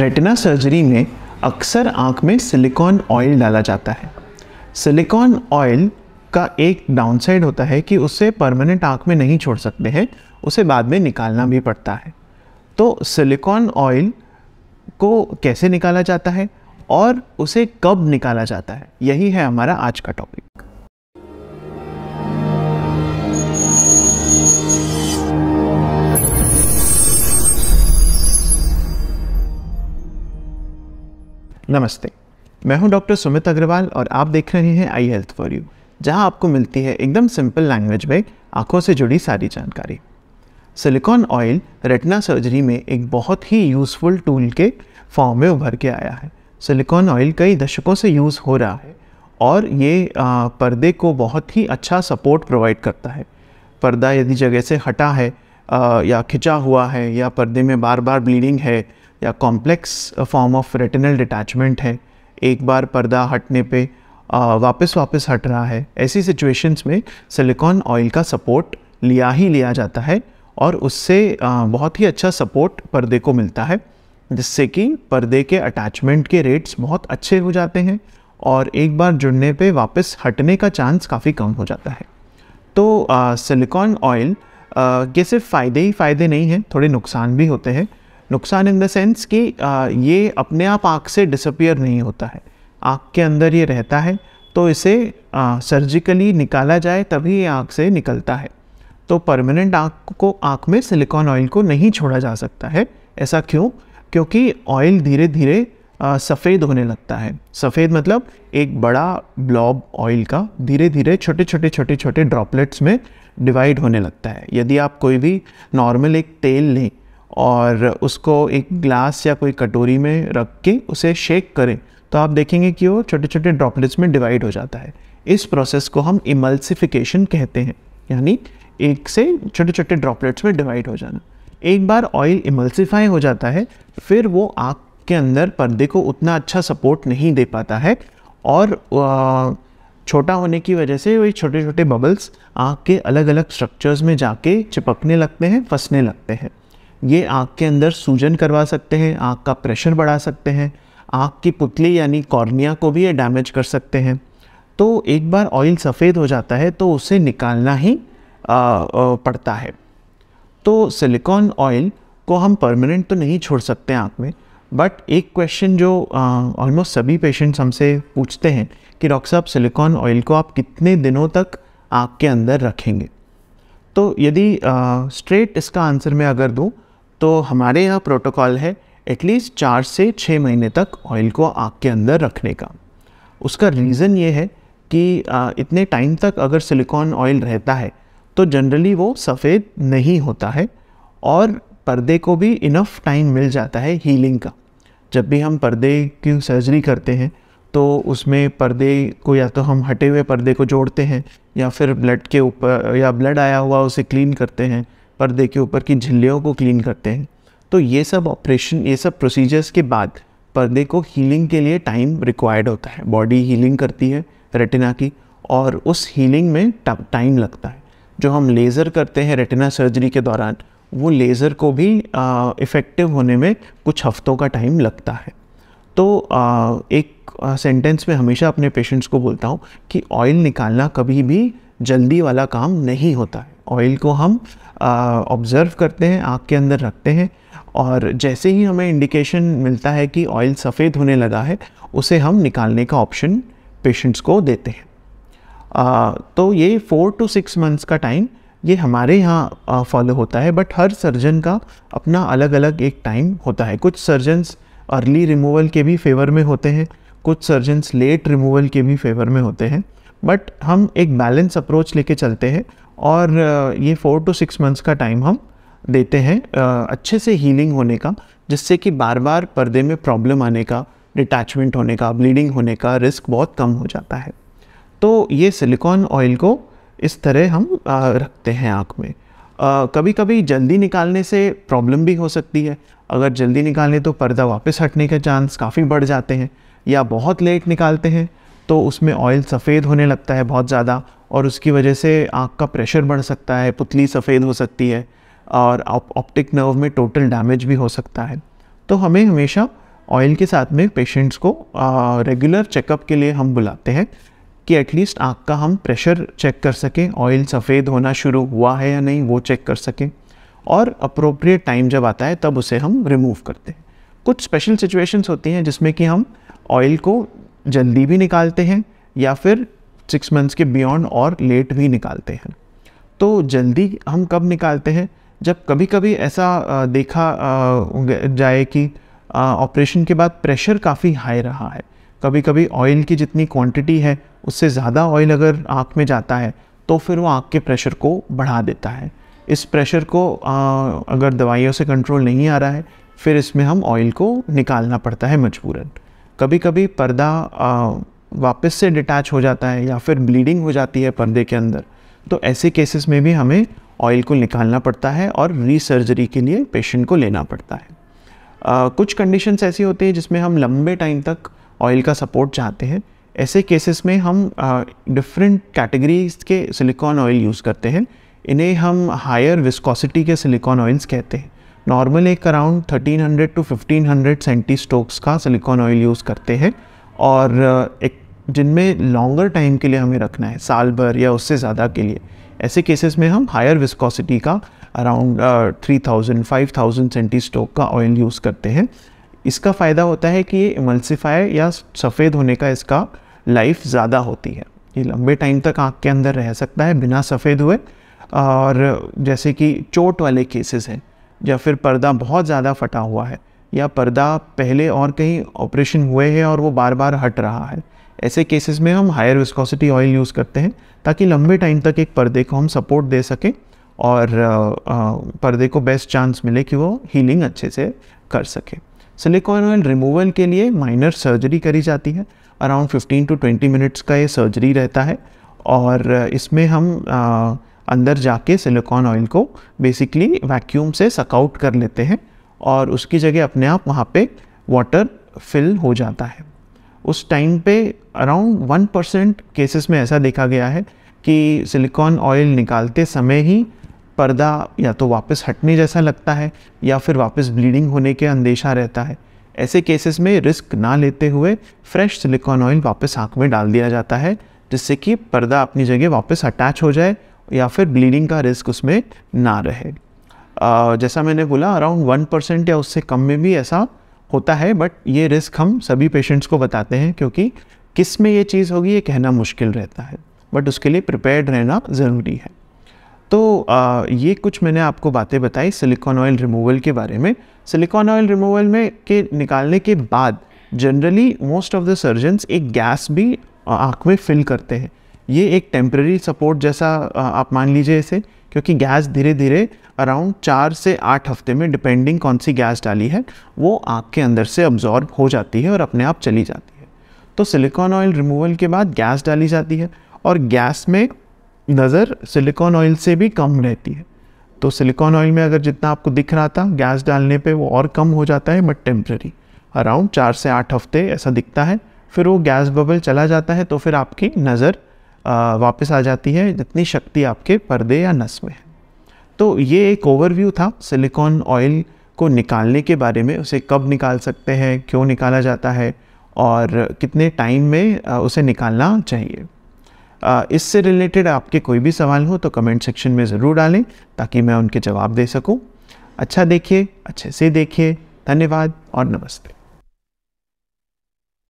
Retina surgery में अक्सर आँख में सिलिकॉन ऑयल डाला जाता है सिलिकॉन ऑयल का एक डाउनसाइड होता है कि उसे परमानेंट आँख में नहीं छोड़ सकते हैं उसे बाद में निकालना भी पड़ता है तो सिलिकॉन ऑयल को कैसे निकाला जाता है और उसे कब निकाला जाता है यही है हमारा आज का टॉपिक नमस्ते मैं हूं डॉक्टर सुमित अग्रवाल और आप देख रहे हैं आई हेल्थ फॉर यू जहां आपको मिलती है एकदम सिंपल लैंग्वेज में आंखों से जुड़ी सारी जानकारी सिलिकॉन ऑयल रेटना सर्जरी में एक बहुत ही यूज़फुल टूल के फॉर्म में उभर के आया है सिलिकॉन ऑयल कई दशकों से यूज़ हो रहा है और ये आ, पर्दे को बहुत ही अच्छा सपोर्ट प्रोवाइड करता है पर्दा यदि जगह से हटा है आ, या खिंचा हुआ है या पर्दे में बार बार ब्लीडिंग है या complex form of retinal detachment है एक बार पर्दा हटने पे uh, वापस वापस हट रहा है ऐसी सिचुएशंस में सिलिकॉन ऑयल का सपोर्ट लिया ही लिया जाता है और उससे uh, बहुत ही अच्छा सपोर्ट पर्दे को मिलता है जिससे कि पर्दे के अटैचमेंट के रेट्स बहुत अच्छे हो जाते हैं और एक बार जुड़ने पे वापस हटने का चांस काफ़ी कम हो जाता है तो सिलिकॉन uh, ऑयल के सिर्फ फ़ायदे ही फ़ायदे नहीं हैं थोड़े नुकसान भी होते हैं नुकसान इन द सेंस कि ये अपने आप आँख से डिसअपियर नहीं होता है आँख के अंदर ये रहता है तो इसे सर्जिकली निकाला जाए तभी ये आँख से निकलता है तो परमानेंट आँख को आँख में सिलिकॉन ऑयल को नहीं छोड़ा जा सकता है ऐसा क्यों क्योंकि ऑयल धीरे धीरे सफ़ेद होने लगता है सफ़ेद मतलब एक बड़ा ब्लॉब ऑयल का धीरे धीरे छोटे छोटे छोटे छोटे ड्रॉपलेट्स में डिवाइड होने लगता है यदि आप कोई भी नॉर्मल एक तेल लें और उसको एक ग्लास या कोई कटोरी में रख के उसे शेक करें तो आप देखेंगे कि वो छोटे छोटे ड्रॉपलेट्स में डिवाइड हो जाता है इस प्रोसेस को हम इमल्सिफिकेशन कहते हैं यानी एक से छोटे छोटे ड्रॉपलेट्स में डिवाइड हो जाना एक बार ऑयल इमल्सिफाई हो जाता है फिर वो आँख के अंदर पर्दे को उतना अच्छा सपोर्ट नहीं दे पाता है और छोटा होने की वजह से वही छोटे छोटे बबल्स आँख के अलग अलग स्ट्रक्चर्स में जाके चिपकने लगते हैं फंसने लगते हैं ये आँख के अंदर सूजन करवा सकते हैं आँख का प्रेशर बढ़ा सकते हैं आँख की पुतली यानी कॉर्निया को भी ये डैमेज कर सकते हैं तो एक बार ऑयल सफ़ेद हो जाता है तो उसे निकालना ही आ, आ, पड़ता है तो सिलिकॉन ऑयल को हम परमानेंट तो नहीं छोड़ सकते आँख में बट एक क्वेश्चन जो ऑलमोस्ट सभी पेशेंट्स हमसे पूछते हैं कि डॉक्टर साहब सिलिकॉन ऑयल को आप कितने दिनों तक आँख के अंदर रखेंगे तो यदि स्ट्रेट इसका आंसर मैं अगर दूँ तो हमारे यहाँ प्रोटोकॉल है एटलीस्ट चार से छः महीने तक ऑयल को आग के अंदर रखने का उसका रीज़न ये है कि इतने टाइम तक अगर सिलिकॉन ऑयल रहता है तो जनरली वो सफ़ेद नहीं होता है और पर्दे को भी इनफ टाइम मिल जाता है हीलिंग का जब भी हम पर्दे की सर्जरी करते हैं तो उसमें पर्दे को या तो हम हटे हुए पर्दे को जोड़ते हैं या फिर ब्लड के ऊपर या ब्लड आया हुआ उसे क्लीन करते हैं पर्दे के ऊपर की झिल्लियों को क्लीन करते हैं तो ये सब ऑपरेशन ये सब प्रोसीजर्स के बाद पर्दे को हीलिंग के लिए टाइम रिक्वायर्ड होता है बॉडी हीलिंग करती है रेटिना की और उस हीलिंग में टाइम लगता है जो हम लेज़र करते हैं रेटिना सर्जरी के दौरान वो लेज़र को भी इफ़ेक्टिव होने में कुछ हफ्तों का टाइम लगता है तो आ, एक सेंटेंस में हमेशा अपने पेशेंट्स को बोलता हूँ कि ऑयल निकालना कभी भी जल्दी वाला काम नहीं होता है ऑयल को हम ऑब्ज़र्व करते हैं आँख के अंदर रखते हैं और जैसे ही हमें इंडिकेशन मिलता है कि ऑयल सफ़ेद होने लगा है उसे हम निकालने का ऑप्शन पेशेंट्स को देते हैं आ, तो ये फोर टू सिक्स मंथ्स का टाइम ये हमारे यहाँ फॉलो होता है बट हर सर्जन का अपना अलग अलग एक टाइम होता है कुछ सर्जन्स अर्ली रिमूवल के भी फेवर में होते हैं कुछ सर्जन्स लेट रिमूवल के भी फेवर में होते हैं बट हम एक बैलेंस अप्रोच लेके चलते हैं और ये फ़ोर टू सिक्स मंथ्स का टाइम हम देते हैं अच्छे से हीलिंग होने का जिससे कि बार बार पर्दे में प्रॉब्लम आने का डिटैचमेंट होने का ब्लीडिंग होने का रिस्क बहुत कम हो जाता है तो ये सिलिकॉन ऑयल को इस तरह हम रखते हैं आँख में कभी कभी जल्दी निकालने से प्रॉब्लम भी हो सकती है अगर जल्दी निकालने तो पर्दा वापस हटने के चांस काफ़ी बढ़ जाते हैं या बहुत लेट निकालते हैं तो उसमें ऑयल सफ़ेद होने लगता है बहुत ज़्यादा और उसकी वजह से आँख का प्रेशर बढ़ सकता है पुतली सफ़ेद हो सकती है और ऑप्टिक नर्व में टोटल डैमेज भी हो सकता है तो हमें हमेशा ऑयल के साथ में पेशेंट्स को रेगुलर चेकअप के लिए हम बुलाते हैं कि एटलीस्ट आँख का हम प्रेशर चेक कर सकें ऑयल सफ़ेद होना शुरू हुआ है या नहीं वो चेक कर सकें और अप्रोप्रिएट टाइम जब आता है तब उसे हम रिमूव करते हैं कुछ स्पेशल सिचुएशंस होती हैं जिसमें कि हम ऑयल को जल्दी भी निकालते हैं या फिर सिक्स मंथ्स के बियॉन्ड और लेट भी निकालते हैं तो जल्दी हम कब निकालते हैं जब कभी कभी ऐसा देखा जाए कि ऑपरेशन के बाद प्रेशर काफ़ी हाई रहा है कभी कभी ऑयल की जितनी क्वांटिटी है उससे ज़्यादा ऑयल अगर आँख में जाता है तो फिर वो आँख के प्रेशर को बढ़ा देता है इस प्रेशर को आ, अगर दवाइयों से कंट्रोल नहीं आ रहा है फिर इसमें हम ऑयल को निकालना पड़ता है मजबूरन कभी कभी पर्दा वापस से डिटैच हो जाता है या फिर ब्लीडिंग हो जाती है पर्दे के अंदर तो ऐसे केसेस में भी हमें ऑयल को निकालना पड़ता है और रीसर्जरी के लिए पेशेंट को लेना पड़ता है आ, कुछ कंडीशंस ऐसी होती है जिसमें हम लंबे टाइम तक ऑयल का सपोर्ट चाहते हैं ऐसे केसेस में हम डिफरेंट कैटेगरीज के सिलिकॉन ऑयल यूज़ करते हैं इन्हें हम हायर विस्कोसिटी के सिलिकॉन ऑयल्स कहते हैं नॉर्मल एक अराउंड 1300 टू 1500 सेंटी स्टोक्स का सिलिकॉन ऑयल यूज़ करते हैं और एक जिनमें लॉन्गर टाइम के लिए हमें रखना है साल भर या उससे ज़्यादा के लिए ऐसे केसेस में हम हायर विस्कोसिटी का around three thousand five thousand centistoke का ऑयल यूज़ करते हैं इसका फ़ायदा होता है कि ये इमल्सिफाई या सफ़ेद होने का इसका लाइफ ज़्यादा होती है ये लंबे टाइम तक आँख के अंदर रह सकता है बिना सफ़ेद हुए और जैसे कि चोट वाले केसेस हैं या फिर पर्दा बहुत ज़्यादा फटा हुआ है या पर्दा पहले और कहीं ऑपरेशन हुए हैं और वो बार बार हट रहा है ऐसे केसेस में हम हायर विस्कोसिटी ऑयल यूज़ करते हैं ताकि लंबे टाइम तक एक पर्दे को हम सपोर्ट दे सकें और पर्दे को बेस्ट चांस मिले कि वो हीलिंग अच्छे से कर सके सिलिकॉन ऑयल रिमूवल के लिए माइनर सर्जरी करी जाती है अराउंड 15 टू 20 मिनट्स का ये सर्जरी रहता है और इसमें हम अंदर जाके सिलिकॉन ऑयल को बेसिकली वैक्यूम से सकआउट कर लेते हैं और उसकी जगह अपने आप वहाँ पे वाटर फिल हो जाता है उस टाइम पे अराउंड वन परसेंट केसेस में ऐसा देखा गया है कि सिलिकॉन ऑयल निकालते समय ही पर्दा या तो वापस हटने जैसा लगता है या फिर वापस ब्लीडिंग होने के अंदेशा रहता है ऐसे केसेस में रिस्क ना लेते हुए फ्रेश सिलिकॉन ऑयल वापस आँख में डाल दिया जाता है जिससे कि पर्दा अपनी जगह वापस अटैच हो जाए या फिर ब्लीडिंग का रिस्क उसमें ना रहे जैसा मैंने बोला अराउंड वन परसेंट या उससे कम में भी ऐसा होता है बट ये रिस्क हम सभी पेशेंट्स को बताते हैं क्योंकि किस में ये चीज़ होगी ये कहना मुश्किल रहता है बट उसके लिए प्रिपेयर्ड रहना ज़रूरी है तो आ, ये कुछ मैंने आपको बातें बताई सिलिकॉन ऑयल रिमूवल के बारे में सिलिकॉन ऑयल रिमूवल में के निकालने के बाद generally most of the surgeons एक गैस भी आँख में फिल करते हैं ये एक टेम्प्रेरी सपोर्ट जैसा आप मान लीजिए इसे क्योंकि गैस धीरे धीरे अराउंड चार से आठ हफ्ते में डिपेंडिंग कौन सी गैस डाली है वो आग के अंदर से अब्जॉर्ब हो जाती है और अपने आप चली जाती है तो सिलिकॉन ऑयल रिमूवल के बाद गैस डाली जाती है और गैस में नज़र सिलिकॉन ऑयल से भी कम रहती है तो सिलिकॉन ऑयल में अगर जितना आपको दिख रहा था गैस डालने पे वो और कम हो जाता है बट टेम्प्रेरी अराउंड चार से आठ हफ्ते ऐसा दिखता है फिर वो गैस बबल चला जाता है तो फिर आपकी नज़र वापस आ जाती है जितनी शक्ति आपके पर्दे या नस में है तो ये एक ओवरव्यू था सिलिकॉन ऑयल को निकालने के बारे में उसे कब निकाल सकते हैं क्यों निकाला जाता है और कितने टाइम में उसे निकालना चाहिए इससे रिलेटेड आपके कोई भी सवाल हो तो कमेंट सेक्शन में ज़रूर डालें ताकि मैं उनके जवाब दे सकूं। अच्छा देखिए अच्छे से देखिए धन्यवाद और नमस्ते